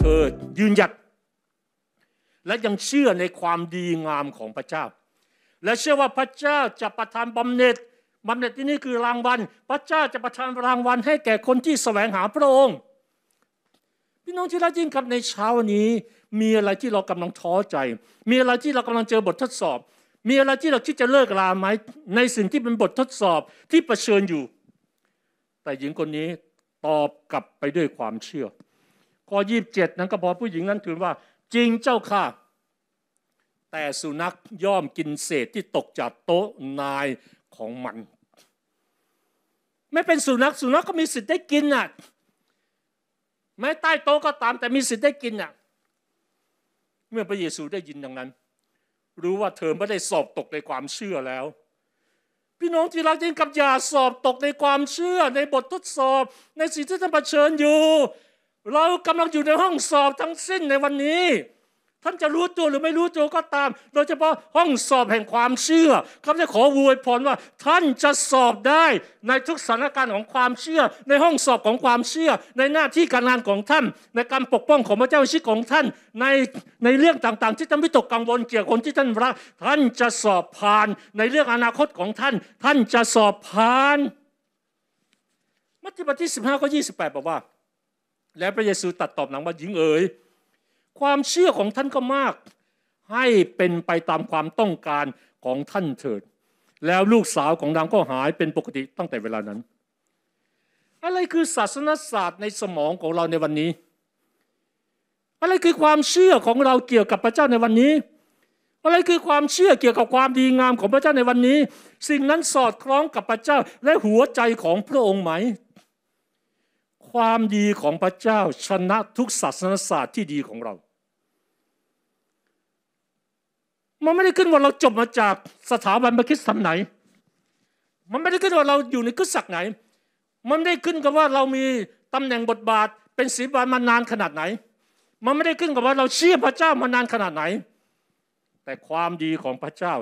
เธอยืนหยัดและยังเชื่อในความดีงามของพระเจ้า และเชื่อว่าพระเจ้าจะประทานบำเหน็จบำเหน็จที่นี่คือรางวัลพระเจ้าจะประทานรางวัลให้แก่คนที่แสวงหาพระองค์ พี่น้องที่รักยิ่งครับในเช้านี้มีอะไรที่เรากำลังท้อใจ มีอะไรที่เรากำลังเจอบททดสอบ มีอะไรที่เราคิดจะเลิกลาไหมในสิ่งที่เป็นบททดสอบที่ปเชิญอยู่ แต่หญิงคนนี้ตอบกลับไปด้วยความเชื่อข้อยีิบเจ็ดนั้นก็บอกผู้หญิงนั้นถือว่าจริงเจ้าค่ะ แต่สุนัขย่อมกินเศษที่ตกจากโต๊ะนายของมัน ไม่เป็นสุนัขสุนัขก็มีสิทธิ์ได้กินน่ะแม้ใต้โต๊ะก็ตามแต่มีสิทธิ์ได้กินน่ะเมื่อพระเยซูได้ยินดังนั้น รู้ว่าเธอไม่ได้สอบตกในความเชื่อแล้ว พี่น้องที่รักยิ่งกับอย่าสอบตกในความเชื่อในบททดสอบในสิ่งที่ท่านเผชิญอยู่เรากำลังอยู่ในห้องสอบทั้งสิ้นในวันนี้ ท่านจะรู้ตัวหรือไม่รู้ตัวก็ตามโดยเฉพาะห้องสอบแห่งความเชื่อข้าพเจ้าขอววยพรว่าท่านจะสอบได้ ในทุกสถานการณ์ของความเชื่อ ในห้องสอบของความเชื่อ ในหน้าที่การงานของท่าน ในการปกป้องของพระเจ้าชีวิตของท่านในในเรื่องต่างๆ ที่ท่านม่ตกกังวลเกี่ยวกับคนที่ท่านรักท่านจะสอบผ่าน ในเรื่องอนาคตของท่าน ท่านจะสอบผ่านมัทธิวบทที่สิบห้าข้อยี่สิบแปดบอกว่าและพระเยซูตัดตอบนางว่าหญิงเอ๋ยความเชื่อของท่านก็มากให้เป็นไปตามความต้องการของท่านเถิด แล้วลูกสาวของนางก็หายเป็นปกติตั้งแต่เวลานั้น อะไรคือศาสนศาสตร์ในสมองของเราในวันนี้ อะไรคือความเชื่อของเราเกี่ยวกับพระเจ้าในวันนี้ อะไรคือความเชื่อเกี่ยวกับความดีงามของพระเจ้าในวันนี้ สิ่งนั้นสอดคล้องกับพระเจ้าและหัวใจของพระองค์ไหมความดีของพระเจ้าชนะทุกศาสนศาสตร์ที่ดีของเรา มันไม่ได้ขึ้นว่าเราจบมาจากสถาบันบัคฑิสทำไหน มันไม่ได้ขึ้นว่าเราอยู่ในกุศลไหน มันไม่ได้ขึ้นกับว่าเรามีตำแหน่งบทบาทเป็นศิบาลมานานขนาดไหน มันไม่ได้ขึ้นกับว่าเราเชื่อพระเจ้ามานานขนาดไหน แต่ความดีของพระเจ้า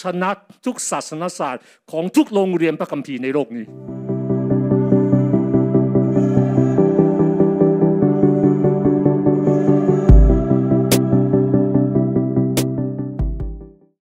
ชนะทุกศาสนศาสตร์ของทุกโรงเรียนพระคัมภีร์ในโลกนี้